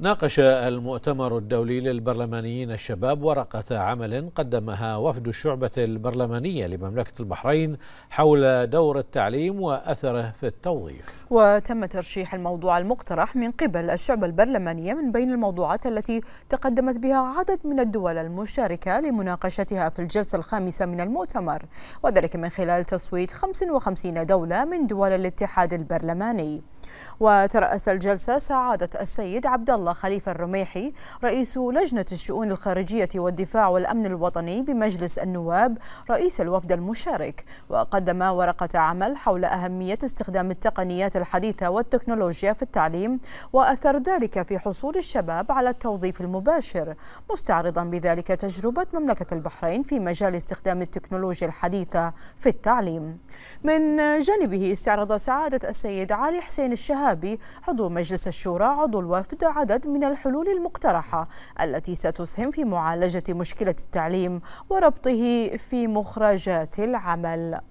ناقش المؤتمر الدولي للبرلمانيين الشباب ورقة عمل قدمها وفد الشعبة البرلمانية لمملكة البحرين حول دور التعليم وأثره في التوظيف وتم ترشيح الموضوع المقترح من قبل الشعبة البرلمانية من بين الموضوعات التي تقدمت بها عدد من الدول المشاركة لمناقشتها في الجلسة الخامسة من المؤتمر وذلك من خلال تصويت 55 دولة من دول الاتحاد البرلماني وترأس الجلسة سعادة السيد عبد الله خليفة الرميحي رئيس لجنة الشؤون الخارجية والدفاع والأمن الوطني بمجلس النواب رئيس الوفد المشارك وقدم ورقة عمل حول أهمية استخدام التقنيات الحديثة والتكنولوجيا في التعليم وأثر ذلك في حصول الشباب على التوظيف المباشر مستعرضا بذلك تجربة مملكة البحرين في مجال استخدام التكنولوجيا الحديثة في التعليم من جانبه استعرض سعادة السيد علي حسين الشهر الذهاب عضو مجلس الشورى عضو الوفد عدد من الحلول المقترحة التي ستسهم في معالجة مشكلة التعليم وربطه في مخرجات العمل